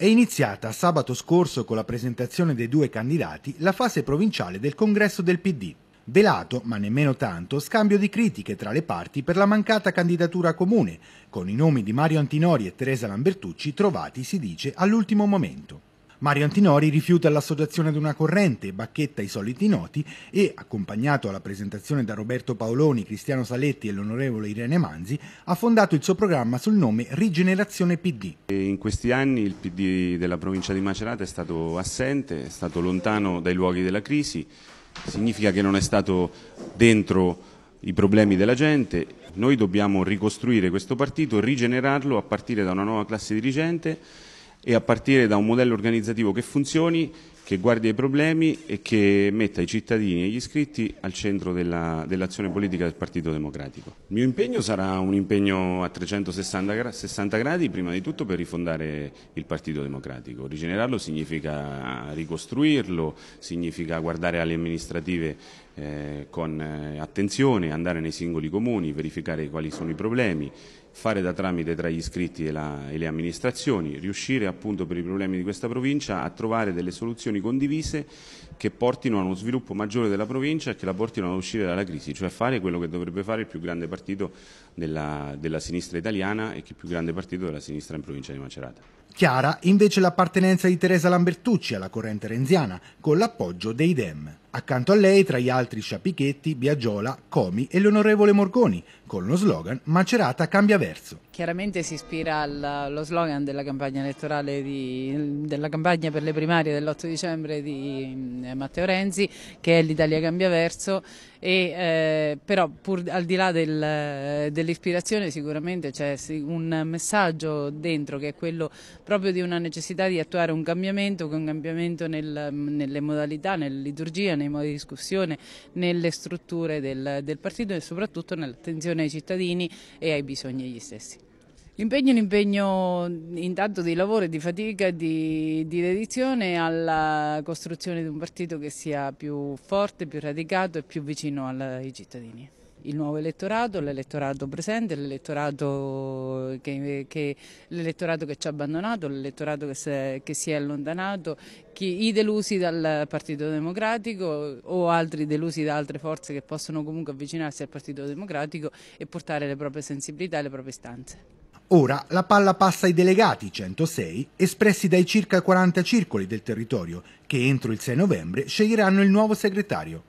È iniziata sabato scorso con la presentazione dei due candidati la fase provinciale del congresso del PD. Velato, ma nemmeno tanto, scambio di critiche tra le parti per la mancata candidatura comune, con i nomi di Mario Antinori e Teresa Lambertucci trovati, si dice, all'ultimo momento. Mario Antinori rifiuta l'associazione ad una corrente, bacchetta i soliti noti e, accompagnato alla presentazione da Roberto Paoloni, Cristiano Saletti e l'onorevole Irene Manzi, ha fondato il suo programma sul nome Rigenerazione PD. In questi anni il PD della provincia di Macerata è stato assente, è stato lontano dai luoghi della crisi, significa che non è stato dentro i problemi della gente, noi dobbiamo ricostruire questo partito, rigenerarlo a partire da una nuova classe dirigente e a partire da un modello organizzativo che funzioni, che guardi ai problemi e che metta i cittadini e gli iscritti al centro dell'azione dell politica del Partito Democratico. Il mio impegno sarà un impegno a 360 gradi, prima di tutto per rifondare il Partito Democratico. Rigenerarlo significa ricostruirlo, significa guardare alle amministrative eh, con eh, attenzione, andare nei singoli comuni, verificare quali sono i problemi, fare da tramite tra gli iscritti e, la, e le amministrazioni, riuscire appunto per i problemi di questa provincia a trovare delle soluzioni condivise che portino a uno sviluppo maggiore della provincia e che la portino ad uscire dalla crisi, cioè fare quello che dovrebbe fare il più grande partito della, della sinistra italiana e che il più grande partito della sinistra in provincia di Macerata. Chiara invece l'appartenenza di Teresa Lambertucci alla corrente renziana, con l'appoggio dei Dem. Accanto a lei, tra gli altri, Sciapichetti, Biagiola, Comi e l'onorevole Morgoni, con lo slogan Macerata cambia verso. Chiaramente si ispira allo slogan della campagna elettorale di, della campagna per le primarie dell'8 dicembre di eh, Matteo Renzi, che è l'Italia Cambia Verso, e, eh, però pur al di là del, eh, dell'ispirazione sicuramente c'è un messaggio dentro che è quello proprio di una necessità di attuare un cambiamento, un cambiamento nel, nelle modalità, nella liturgia, nei modi di discussione, nelle strutture del, del partito e soprattutto nell'attenzione ai cittadini e ai bisogni degli stessi. L'impegno è un impegno intanto di lavoro e di fatica, di, di dedizione alla costruzione di un partito che sia più forte, più radicato e più vicino ai cittadini. Il nuovo elettorato, l'elettorato presente, l'elettorato che, che, che, ci ha abbandonato, l'elettorato che, che, si è allontanato, chi, i delusi dal Partito Democratico o altri delusi da altre forze che possono comunque avvicinarsi al Partito Democratico e portare le proprie sensibilità e le proprie istanze. Ora la palla passa ai delegati 106, espressi dai circa 40 circoli del territorio, che entro il 6 novembre sceglieranno il nuovo segretario.